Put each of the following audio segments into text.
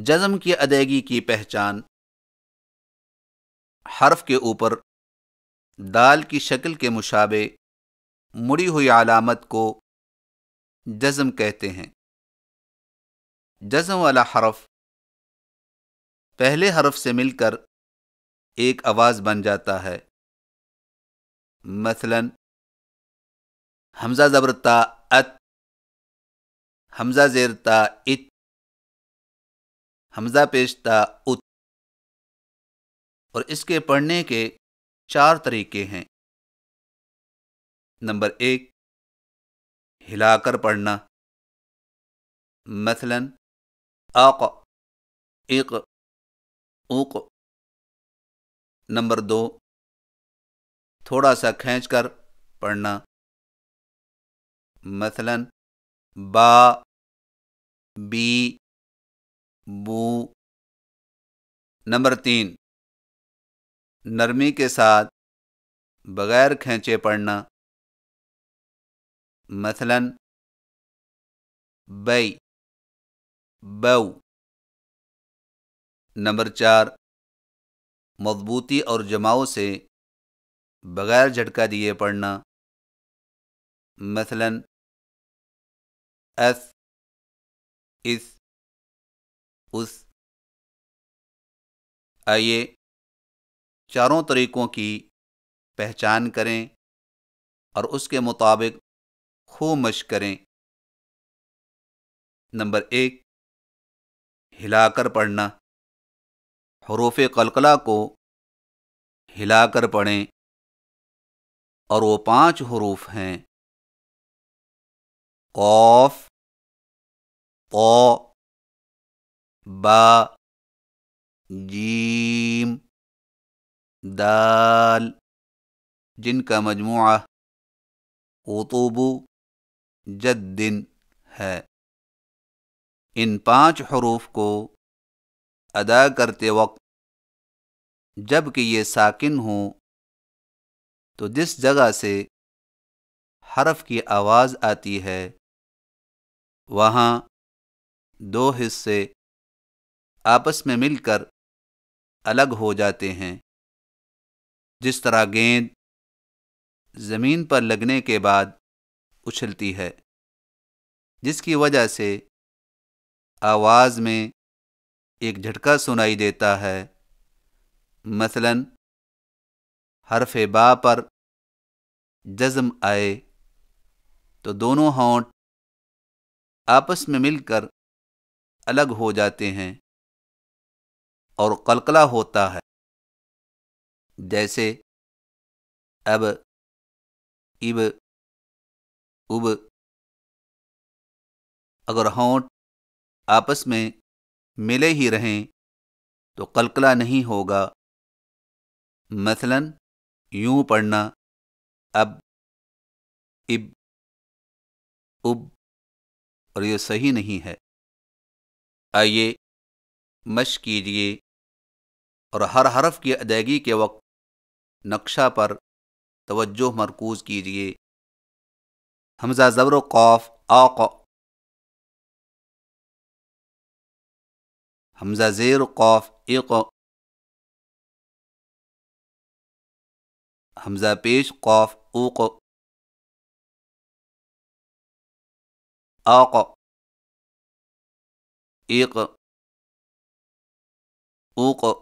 जज़म की अदायगी की पहचान हर्फ के ऊपर दाल की शक्ल के मुशाबे मुड़ी हुई आलामत को जज्म कहते हैं जज्म वाला हरफ पहले हरफ से मिलकर एक आवाज़ बन जाता है मसलन हमजा ज़बरता अत हमजा ज़ेरता इत हमजा पेश उत और इसके पढ़ने के चार तरीके हैं नंबर एक हिलाकर पढ़ना मसलन आक एक ऊक नंबर दो थोड़ा सा खींच कर पढ़ना मसलन बा बी बू नंबर तीन नरमी के साथ बगैर खींचे पढ़ना मसलन बई बऊ नंबर चार मजबूती और जमाओं से बगैर झटका दिए पढ़ना मसलन एस इस उस आइए चारों तरीक़ों की पहचान करें और उसके मुताबिक खूब मश करें नंबर एक हिलाकर पढ़ना हरूफ कलकला को हिलाकर पढ़ें और वो पांच हरूफ हैं कौफ ओ ba जीम दाल जिनका मजमु उतूबू जद्दिन है इन पांच हरूफ को अदा करते वक्त जबकि ये साकिन हो तो जिस जगह से हरफ की आवाज़ आती है वहाँ दो हिस्से आपस में मिलकर अलग हो जाते हैं जिस तरह गेंद ज़मीन पर लगने के बाद उछलती है जिसकी वजह से आवाज़ में एक झटका सुनाई देता है मसलन हरफ बा पर जज्म आए तो दोनों होंठ आपस में मिलकर अलग हो जाते हैं और कलकला होता है जैसे अब इब उब अगर होंठ आपस में मिले ही रहें तो कलकला नहीं होगा मसलन यूं पढ़ना अब इब उब और ये सही नहीं है आइए मश कीजिए और हर हरफ की अदायगी के वक्त नक्शा पर तवज्जो मरकूज़ कीजिए हमजा ज़बर कौफ आक हमजा ज़ेर कौफ एक हमजा पेश कौफ ऊक आक एक ऊक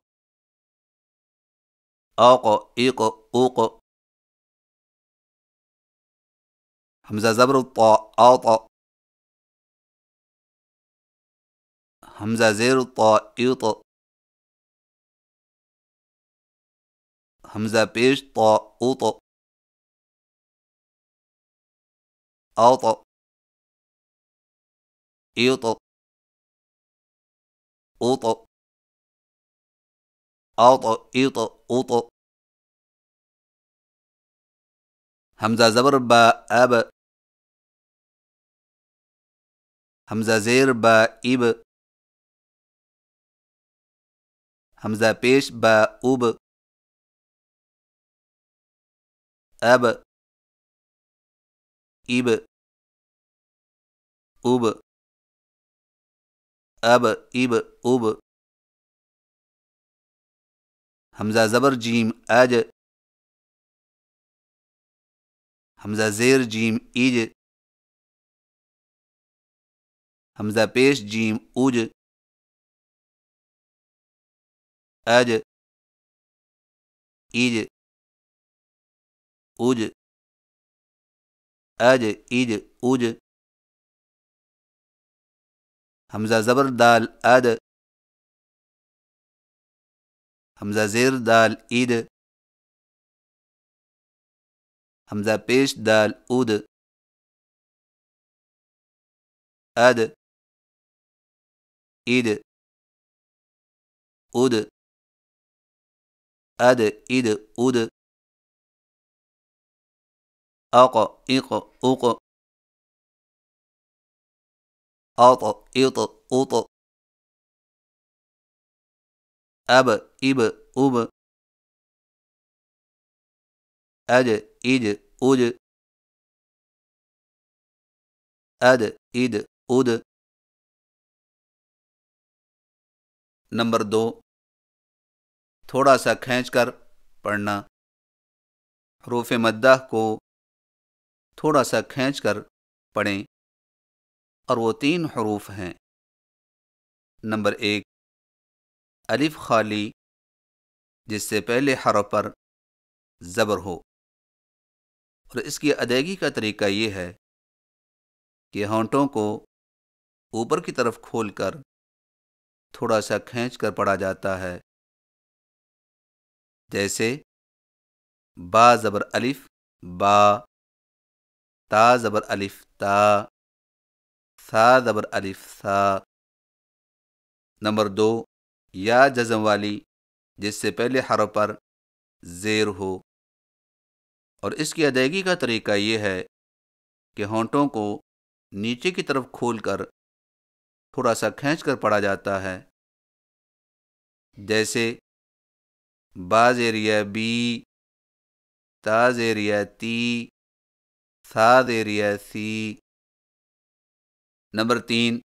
اوق ايق اوق حمزه زبر الطاء اوط حمزه زير الطاء ايط حمزه بيش طاء اوط اوط ايط اوط أط إط أط همزة زبر با أب همزة زير با إب همزة پیش با أوب أب إب أوب أب إب أوب همزة زبر جيم آج همزة زير جيم إيج همزة پیش جيم أوج آج إيج أوج آج إيج أوج همزة زبر دال آج همزه زیر دال اید همزه پیش دال اود اد اید اود اد اید اود اق اق اق اط اط اط अब इब उब अज इज उज अद इद उद नंबर दो थोड़ा सा खींचकर पढ़ना हरूफ मद्दा को थोड़ा सा खींचकर पढ़ें और वो तीन हरूफ हैं नंबर एक अलिफ खाली जिससे पहले हरफ पर ज़बर हो और इसकी अदायगी का तरीका ये है कि होंटों को ऊपर की तरफ खोलकर थोड़ा सा खींच कर पड़ा जाता है जैसे बा ज़बर अलिफ बा ता ज़बर अलिफ ता सा ज़बर अलिफ सा नंबर दो या जज़म वाली जिससे पहले हर पर ज़ेर हो और इसकी अदायगी का तरीका ये है कि होंटों को नीचे की तरफ खोलकर थोड़ा सा खींच कर पड़ा जाता है जैसे बाज एरिया बी ताज एरिया ती साज एरिया सी नंबर तीन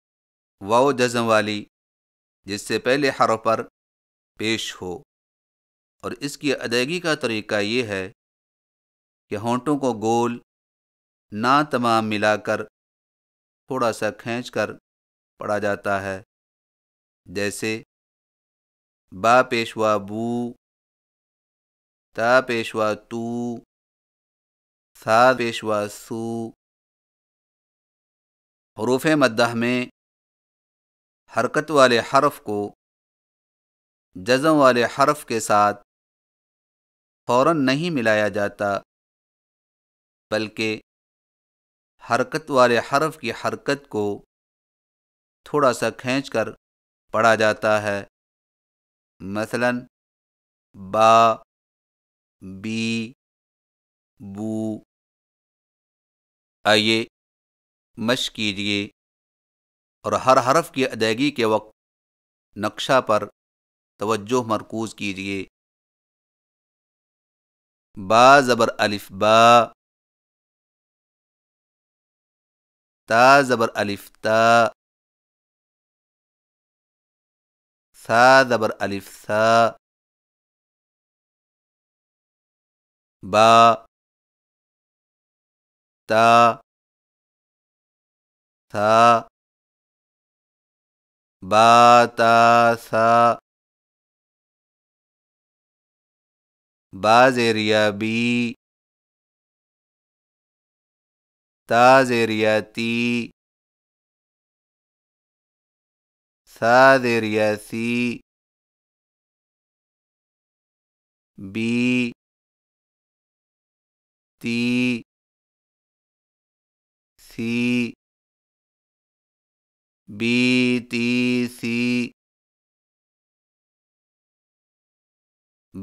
वाओ जज़म वाली जिससे पहले हर पर पेश हो और इसकी अदायगी का तरीका ये है कि होंटों को गोल ना तमाम मिलाकर थोड़ा सा खींच कर पढ़ा जाता है जैसे बा पेशवा बू ता पेशवा तू सा पेशवा सू हरूफ मद्दाह में हरकत वाले हरफ को जज़ों वाले हरफ के साथ फ़ौर नहीं मिलाया जाता बल्कि हरकत वाले हरफ की हरकत को थोड़ा सा खींच कर पढ़ा जाता है मसला बा बी बू आइए मश कीजिए और हर हरफ की अदायगी के वक्त नक्शा पर तवज्जो मरकूज़ कीजिए बा ज़बर अलिफ बा ता ज़बर अलिफ ता सा ज़बर अलिफ सा बा ता सा बाजेरिया बी ताजेरिया ती साज सी बी ती सी बीतीसी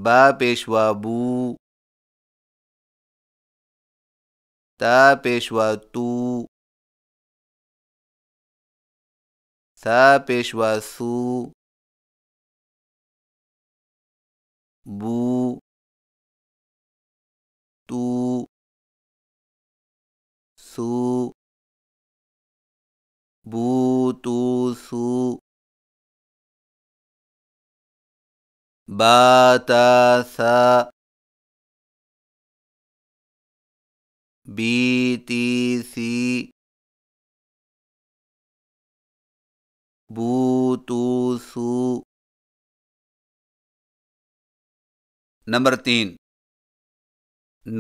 बा पेशवा तू सा सू बू तू सू बतस बीतीसी बूतूसु नंबर तीन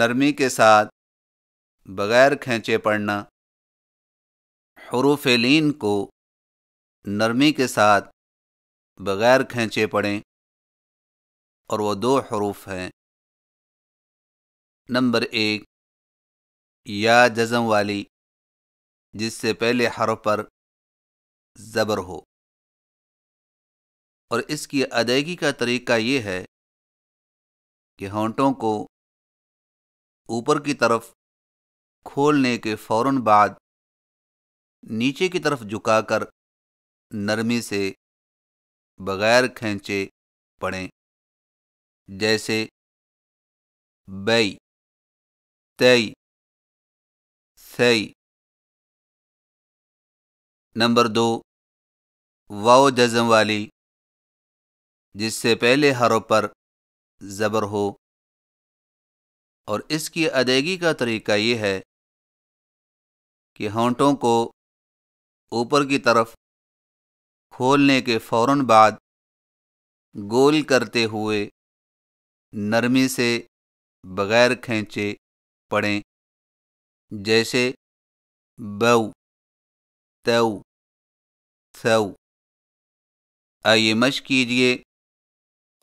नरमी के साथ बगैर खेचे पढ़ना हरूफेलिन को नरमी के साथ बगैर खींचे पढ़ें और वह दो हरूफ हैं नंबर एक या जज़म वाली जिससे पहले हर पर ज़बर हो और इसकी अदायगी का तरीका ये है कि होंठों को ऊपर की तरफ खोलने के फौरन बाद नीचे की तरफ झुकाकर नरमी से बगैर खींचे पड़ें जैसे बई तई सई नंबर दो वाओ जजम वाली जिससे पहले हरों पर ज़बर हो और इसकी अदायगी का तरीका ये है कि होंठों को ऊपर की तरफ खोलने के फ़ौर बाद गोल करते हुए नरमी से बगैर खेचे पढ़ें जैसे बऊ तऊ सऊ आइए मश कीजिए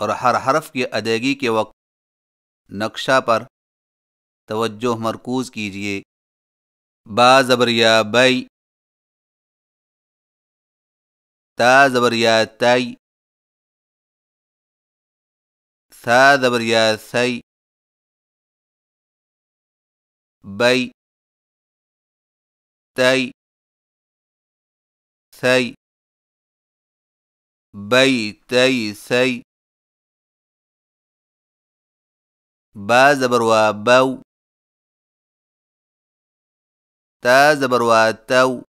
और हर हरफ की अदायगी के वक्त नक्शा पर तवज्जो मरकूज़ कीजिए बा ज़बरिया बई ता ज़बरिया तई ثاد بريا ثي بي تي ثي بي تي ثي با زبر و بو تا زبر و تو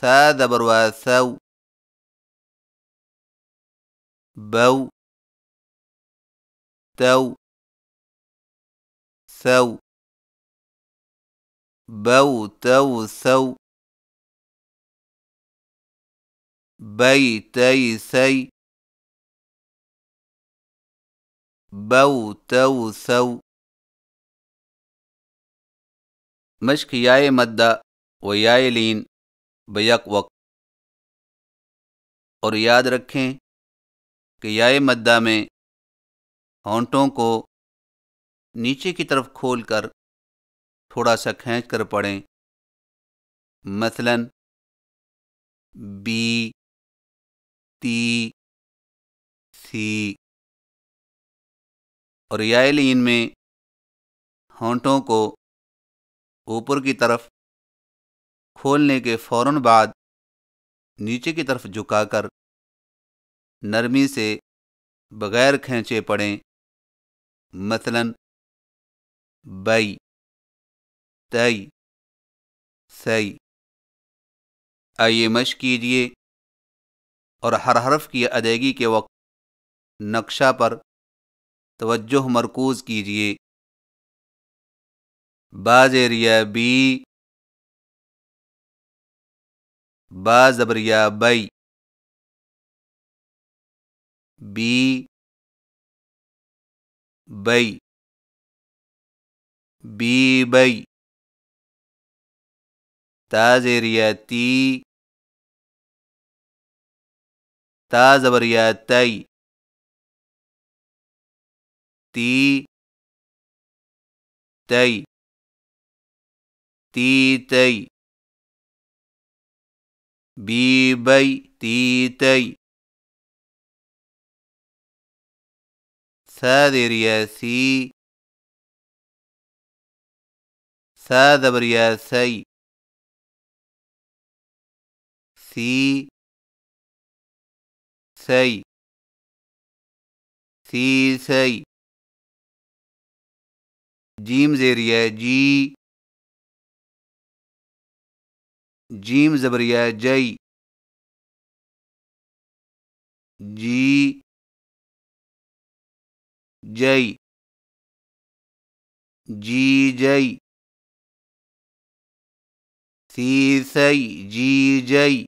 ثا زبر و ثو بو تو ثو بو تو ثو بيتي ثي بو تو ثو مشك ياي مدى وياي لين بيق وقت اور یاد رکھیں कि याय मद्दा में होंटों को नीचे की तरफ खोलकर थोड़ा सा खींच कर पढ़ें मसलन बी ती सी और लीन में होंटों को ऊपर की तरफ खोलने के फौरन बाद नीचे की तरफ झुकाकर नरमी से बगैर खींचे पड़ें मसलन बई तई सई आइए मश कीजिए और हर हरफ की अदायगी के वक्त नक्शा पर तवज्जो मरकूज़ कीजिए बाजेरिया बी बाजबरिया बई பி பை பி பை தாஜரியத்தி தாஜபரியாத்தை தீ தை தீத்தை பீபை தீத்தை सदर्य सी सदर्य सई सी सई सी सई जीम जेरिय जी जीम जबरिया जई जी جي جي جي ثيثي جي جي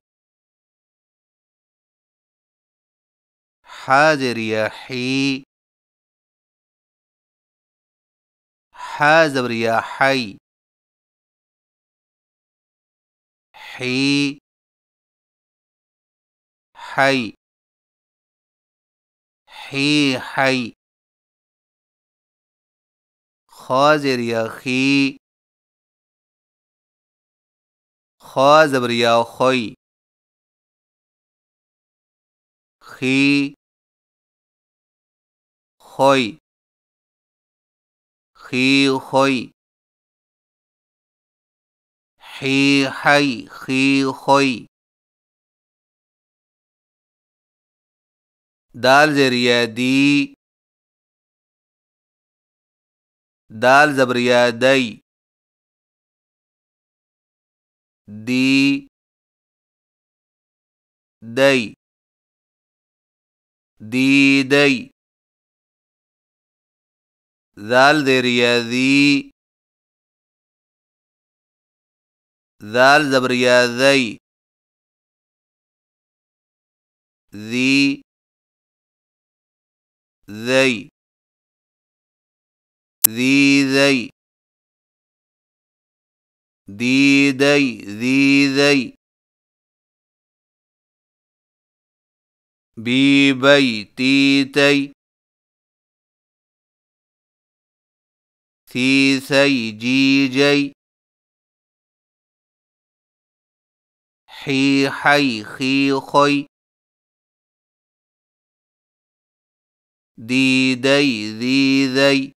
حاضر يا حي حاضر يا حي حي حي حي حي حاضر یخی خا زبر یا خوی خی خوی خی خوی حی حی خی خوی دال زریادی دال زبريا دي دي دي دي دي ذال ذرية ذي ذال زبريا ذي ذي ذي ذي ذي ذي ذي ذي ذي بي بي تي تي ثي ثي جي جي حي خي خي دي دي ذي ذي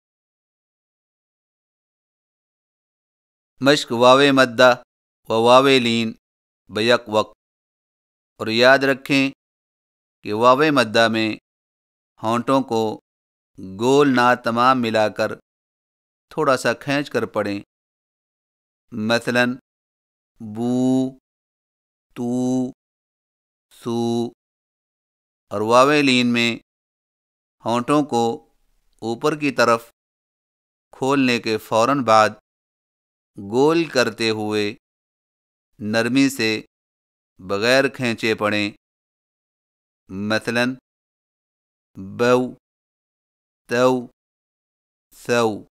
मश्क वाव मद्दा व वावे लीन बयक वक्त और याद रखें कि वाव मद्दा में होंठों को गोल ना तमाम मिलाकर थोड़ा सा खींच कर पढ़ें मसलन बू तू सू और वावे लीन में होंठों को ऊपर की तरफ खोलने के फौरन बाद गोल करते हुए नरमी से बगैर खींचे पड़े मसलन बऊ तऊ सऊ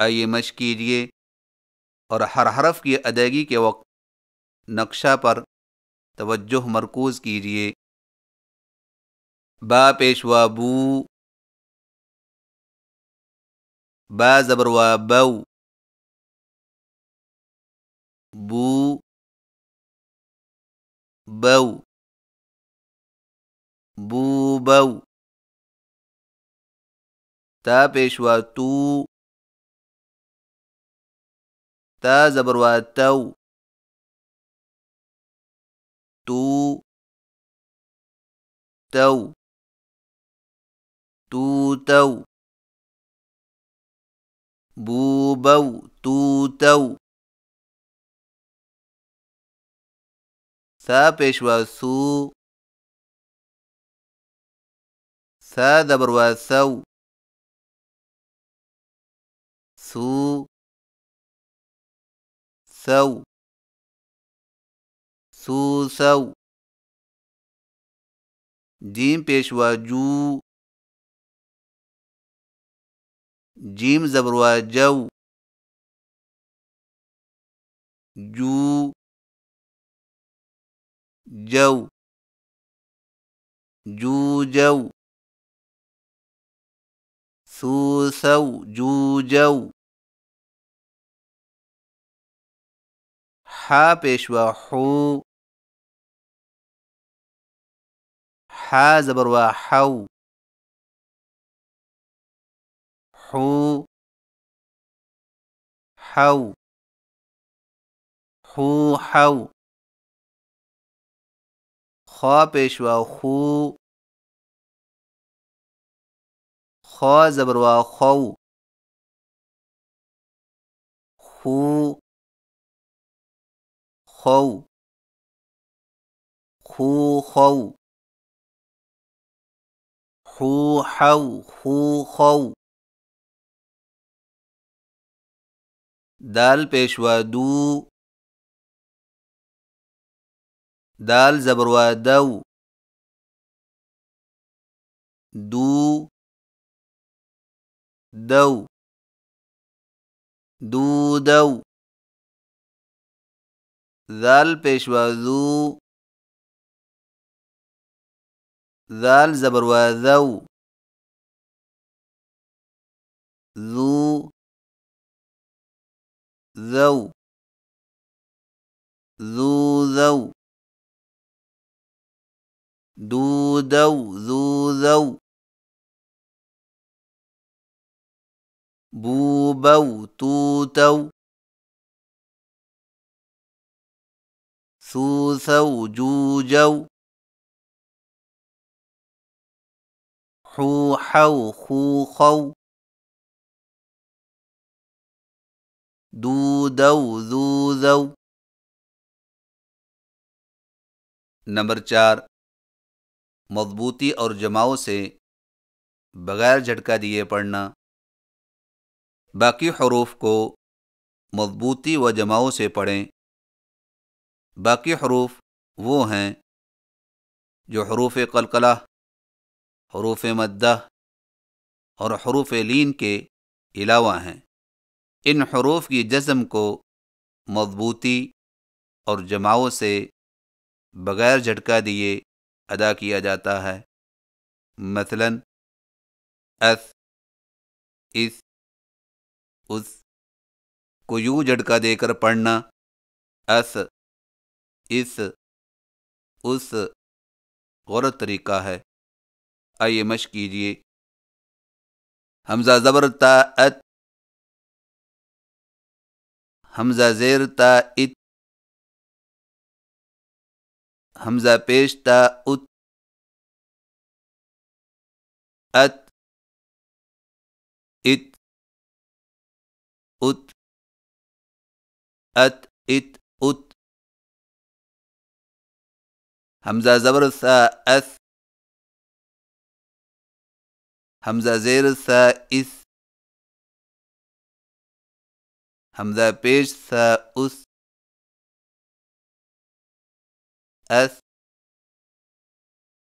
आइए मश कीजिए और हर हरफ की अदायगी के वक्त नक्शा पर तवज्जो मरकूज कीजिए बा पेशवा बू बा जबरवा बऊ بو بو بو بو تا پیشوا تو تا زبروا تو تو تو تو تو بو بو تو تو س پیشواسو س دبرواسو سو سو سو سو جیم پیشواجو جیم زبرواجو جو جو جوجو ثوثو جوجو حابش حا حازبر حو حو حو حو حو خوابش و خو خا زبر و خو خو خو خو خو خو حو خو خو دال پیش و دو دال زبروا دو دو دو دو دو ذال پیشوا ذو ذال زبروا ذو ذو ذو ذو ذو ذو ذو ذو ذو بو بو تو تو ثو ثو جو جو حو حو خو نمبر چار मजबूती और जमाव से बगैर झटका दिए पढ़ना बाकी हरूफ को मजबूती व जमाव से पढ़ें बाकी हरूफ वो हैं जो हरूफ कलकला हरूफ मद्दा और हरूफ लीन के अलावा हैं इन हरूफ की जज़म को मजबूती और जमाव से बगैर झटका दिए अदा किया जाता है मसलन अस इस उस को यू झटका देकर पढ़ना अस इस उस गौरत तरीका है आइए मश कीजिए हमजा ज़बर ता अत हमजा जेर ता इत همزه پیش تا ات ات ات ات ات ات ات همزه زبر ثا اث همزه زير ثا اث همزه پیش ثا اث أث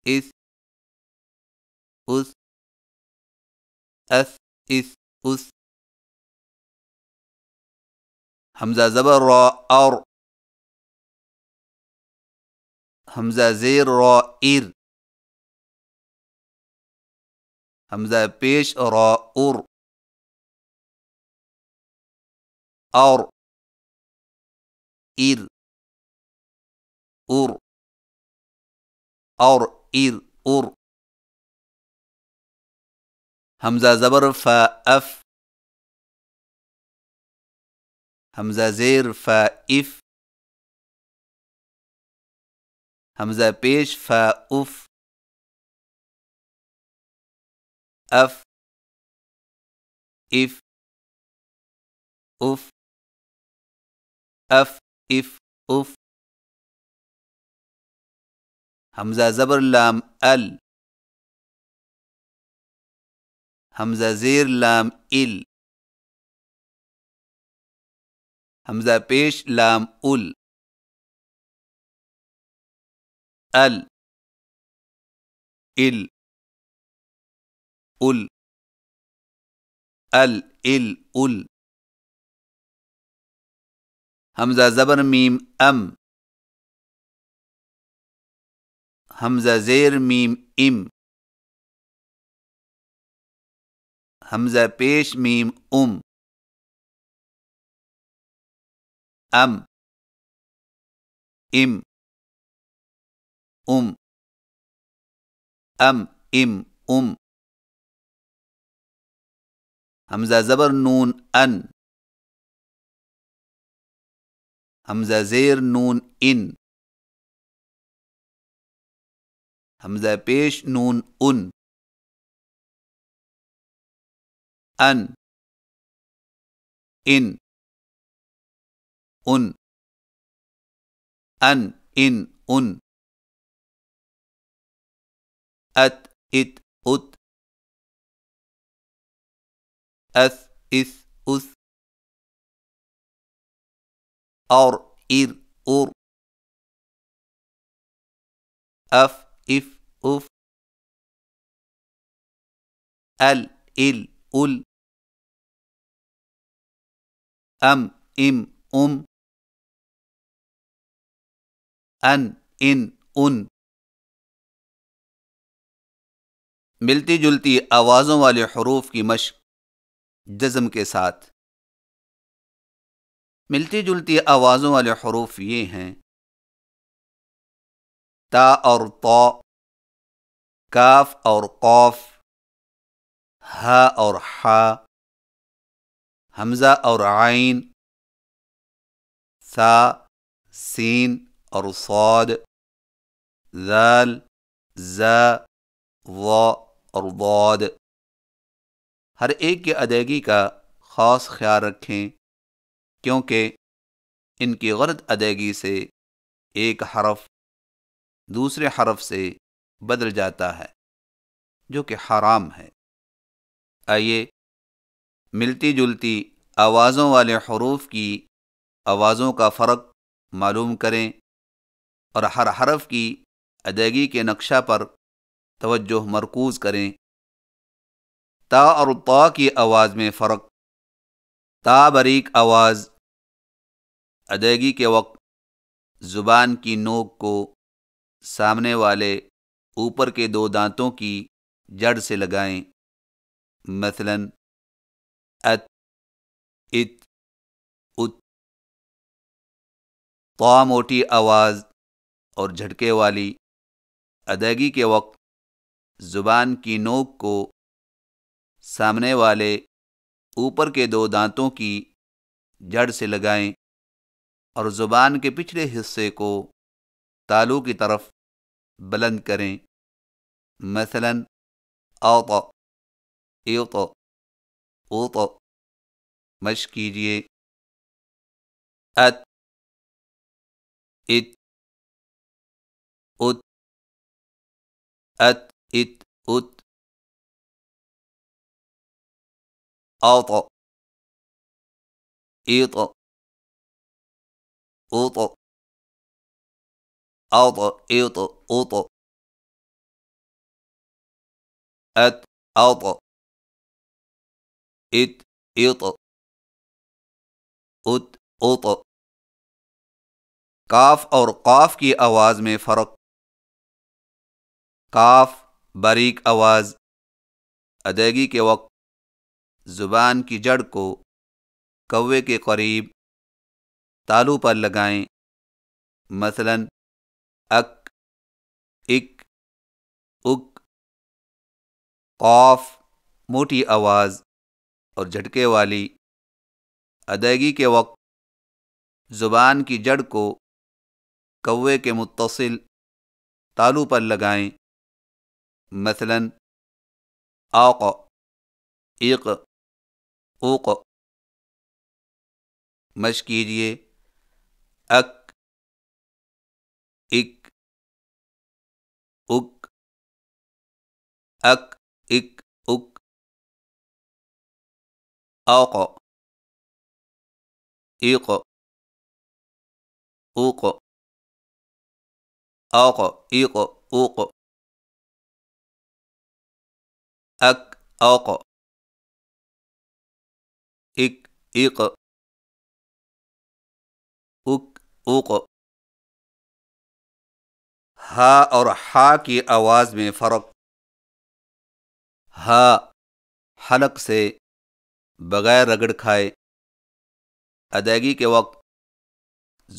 إث أث أث إث أث حمزة زبر را أر حمزة زير را إر حمزة بيش را أر أر إر أر اور ایر اور همزه زبر فا اف همزه زیر فا اف همزه پیش فا اف اف اف اف اف اف اف همزة زبر لام ال همزة زير لام إل همزة بيش لام أل ال إل أل ال إل أل همزة زبر ميم أم همزة زير ميم إم همزة پیش ميم أم أم إم أم أم إم أم همزة زبر نون أن همزة زير نون إن همزة پیش نون ان ان ان ان ان ان ان ات ات ات اث اث اث ار ار ار اف if of al il ul am im um an इन उन मिलती जुलती आवाज़ों वाले हरूफ की मश जज़म के साथ मिलती जुलती आवाज़ों वाले हरूफ ये हैं ता और तो काफ और कौफ हा और हा हमज़ा और आइन सा सीन और सौद ज़ाल ज़ा व और वौद हर एक की अदायगी का ख़ास ख्याल रखें क्योंकि इनकी गलत अदायगी से एक हरफ दूसरे हरफ से बदल जाता है जो कि हराम है आइए मिलती जुलती आवाज़ों वाले हरूफ की आवाज़ों का फ़र्क मालूम करें और हर हरफ की अदायगी के नक्शा पर तवज्जो मरकूज़ करें ता और ता की आवाज़ में फ़र्क ता बरीक आवाज़ अदायगी के वक्त ज़ुबान की नोक को सामने वाले ऊपर के दो दांतों की जड़ से लगाएं मसलन अत इत उत तो मोटी आवाज़ और झटके वाली अदायगी के वक्त ज़ुबान की नोक को सामने वाले ऊपर के दो दांतों की जड़ से लगाएं और ज़ुबान के पिछले हिस्से को تالو کی طرف بلند کریں مثلا اوطا اوط اوط مش کیجئے ات ات ات ات ات ات اوطا اوط اوط أط إط أط أت أط إت إط उत उत काफ और काफ की आवाज में फर्क काफ बारीक आवाज अदायगी के वक्त जुबान की जड़ को कौवे के करीब तालू पर लगाएं मसलन अक इक उक ऑफ मोटी आवाज़ और झटके वाली अदायगी के वक्त ज़ुबान की जड़ को कौवे के मुतसिल तालू पर लगाएं मसलन आक इक उक मश कीजिए अक इक أك أك إك أك أق إق أق أق إق أق أك أق إك إق أك أق हा और हा की आवाज़ में फ़र्क हा हलक से बगैर रगड़ खाए अदायगी के वक्त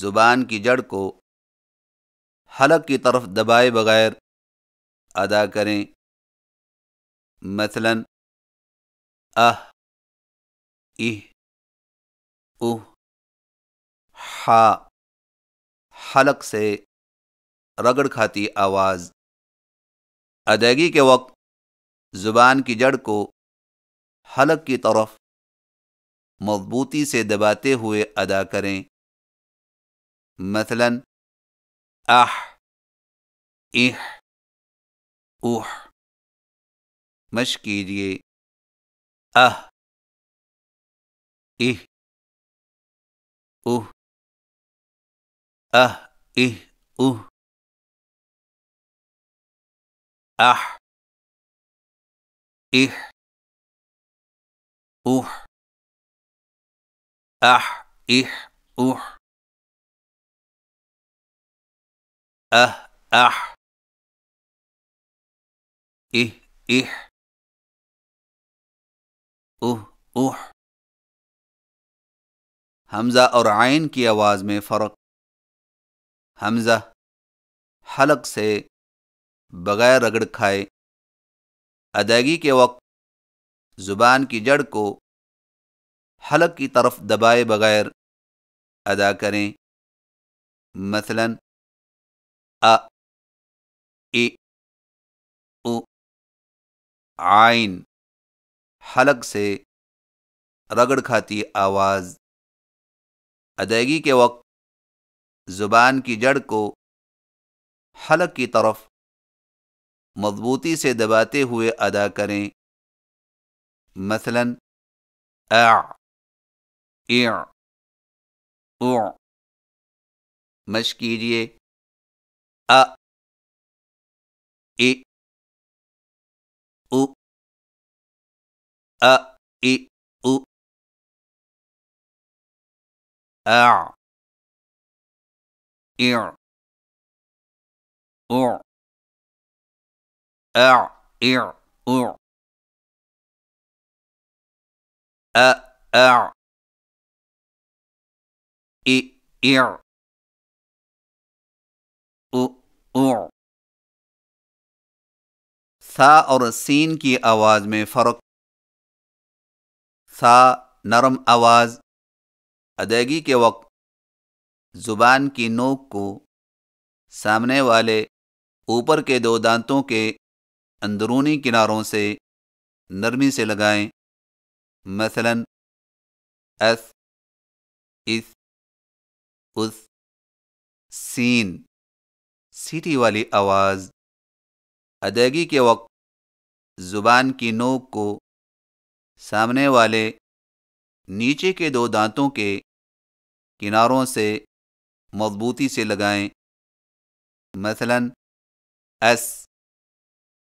ज़ुबान की जड़ को हलक की तरफ दबाए बगैर अदा करें मसलन अह इह उह हा हलक से रगड़ खाती आवाज़ अदायगी के वक्त ज़ुबान की जड़ को हलक की तरफ मजबूती से दबाते हुए अदा करें मसलन आह इह उह मश कीजिए आह इह उह आह इह उह أح إح أح أح إح أح أه أح إه إح उह उह हमज़ा और आयन की आवाज़ में फ़र्क हमज़ा हलक से बगैर रगड़ खाए अदायगी के वक्त ज़ुबान की जड़ को हलक की तरफ दबाए बगैर अदा करें मसलन अ ए उ आइन हलक से रगड़ खाती आवाज़ अदायगी के वक्त ज़ुबान की जड़ को हलक की तरफ मजबूती से दबाते हुए अदा करें मसलन आ मश कीजिए अ ए उ अ उ आ أع إع أع أ أع إ إع أ أع सा और सीन की आवाज़ में फ़र्क सा नरम आवाज़ अदायगी के वक्त ज़ुबान की नोक को सामने वाले ऊपर के दो दांतों के अंदरूनी किनारों से नरमी से लगाएं मसलन एस इस उस सीन सीटी वाली आवाज़ अदायगी के वक्त ज़ुबान की नोक को सामने वाले नीचे के दो दांतों के किनारों से मजबूती से लगाएं मसलन एस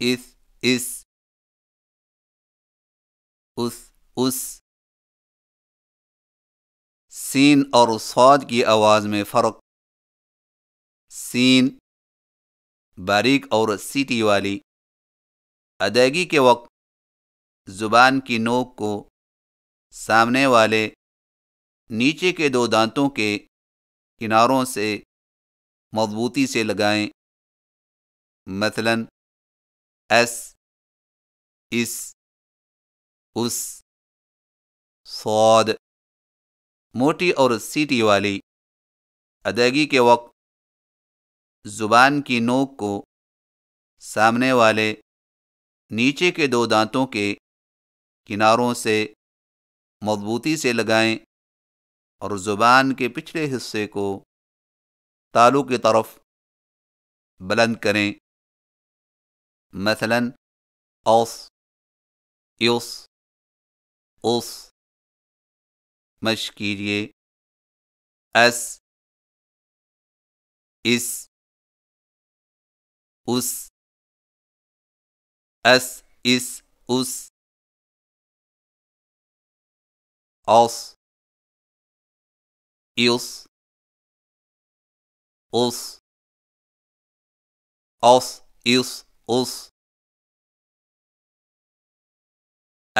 इस इस उस उस सीन और स्वाद की आवाज़ में फ़र्क सीन बारीक और सीटी वाली अदायगी के वक्त ज़ुबान की नोक को सामने वाले नीचे के दो दांतों के किनारों से मजबूती से लगाएं मसलन एस इस उस सौद मोटी और सीटी वाली अदायगी के वक्त ज़ुबान की नोक को सामने वाले नीचे के दो दांतों के किनारों से मजबूती से लगाएं और ज़ुबान के पिछले हिस्से को तालू की तरफ बुलंद करें Mesela as, yus, us, meşkiliye, es, is, us, es, is, us, as, yus, us, as, is, us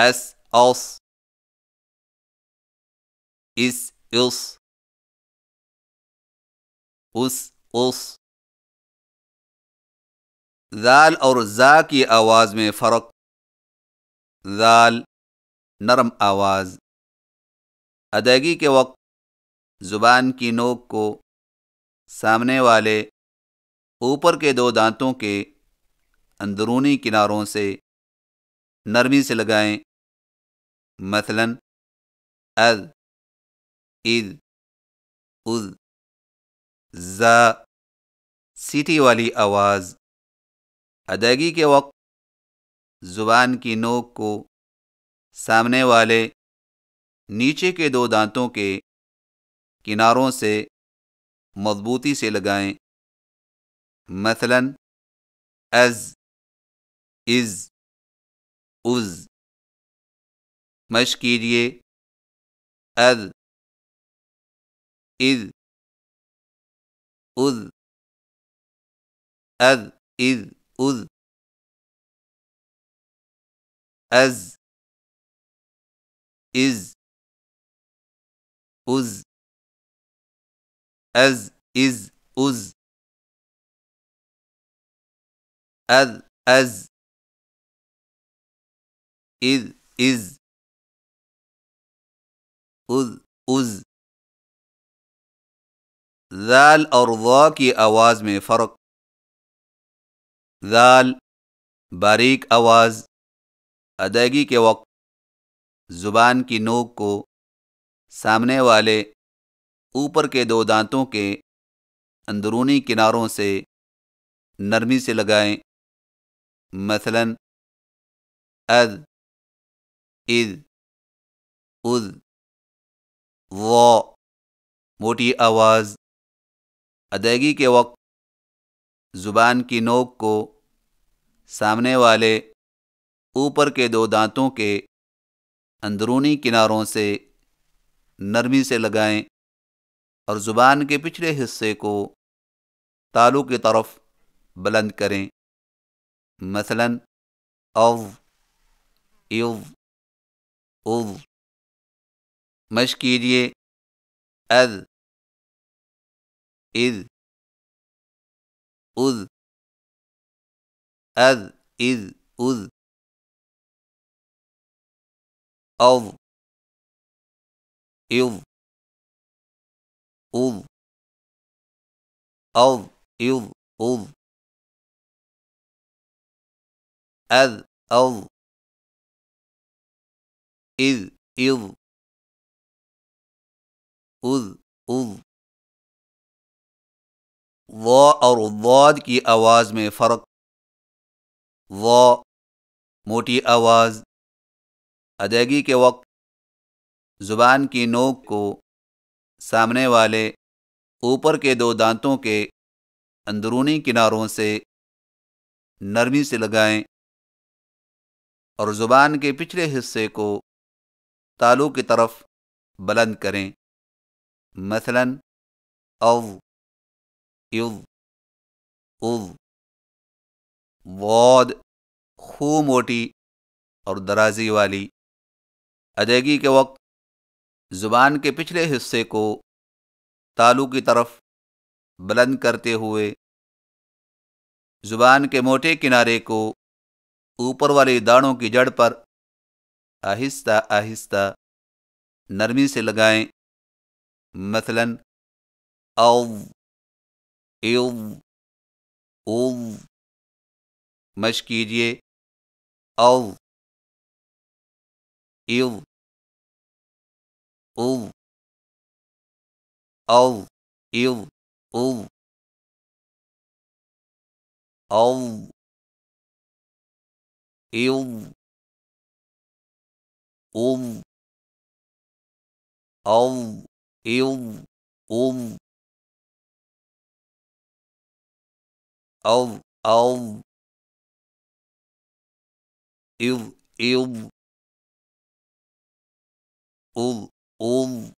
es aus is us उस us दाल और जा की आवाज़ में फ़र्क दाल नरम आवाज़ अदायगी के वक्त ज़ुबान की नोक को सामने वाले ऊपर के दो दांतों के अंदरूनी किनारों से नरमी से लगाएं मसलन अद इद उद जा सीटी वाली आवाज़ अदायगी के वक्त ज़ुबान की नोक को सामने वाले नीचे के दो दांतों के किनारों से मजबूती से लगाएं मसलन एज़ इज उज मश कीजिए अद इज उज अद इज उज अज इज उज अज इज उज अद अज इज इज उज उज जाल और व की आवाज़ में फ़र्क जाल बारीक आवाज़ अदायगी के वक्त ज़ुबान की नोक को सामने वाले ऊपर के दो दांतों के अंदरूनी किनारों से नरमी से लगाएं मसलन अद इद उद वो मोटी आवाज़ अदायगी के वक्त ज़ुबान की नोक को सामने वाले ऊपर के दो दांतों के अंदरूनी किनारों से नरमी से लगाएं और ज़ुबान के पिछले हिस्से को तालू की तरफ बुलंद करें मसलन अव इव उव मश कीजिए अद इज उज अद इज उज अव इव उव أض إض أض أذ أض इज इव उज उज व और वाद की आवाज़ में फ़र्क व मोटी आवाज़ अदायगी के वक्त ज़ुबान की नोक को सामने वाले ऊपर के दो दांतों के अंदरूनी किनारों से नरमी से लगाएं और ज़ुबान के पिछले हिस्से को तालू की तरफ बुलंद करें मसलन अव इव उव वौद खूब मोटी और दराजी वाली अदायगी के वक्त ज़ुबान के पिछले हिस्से को तालू की तरफ बुलंद करते हुए ज़ुबान के मोटे किनारे को ऊपर वाले दाणों की जड़ पर आहिस्ता आहिस्ता नरमी से लगाएं मसलन अव एव ओव मश कीजिए अव इव उव अव इव उव अव इव um alvo, eu, um ao ao eu, eu, um um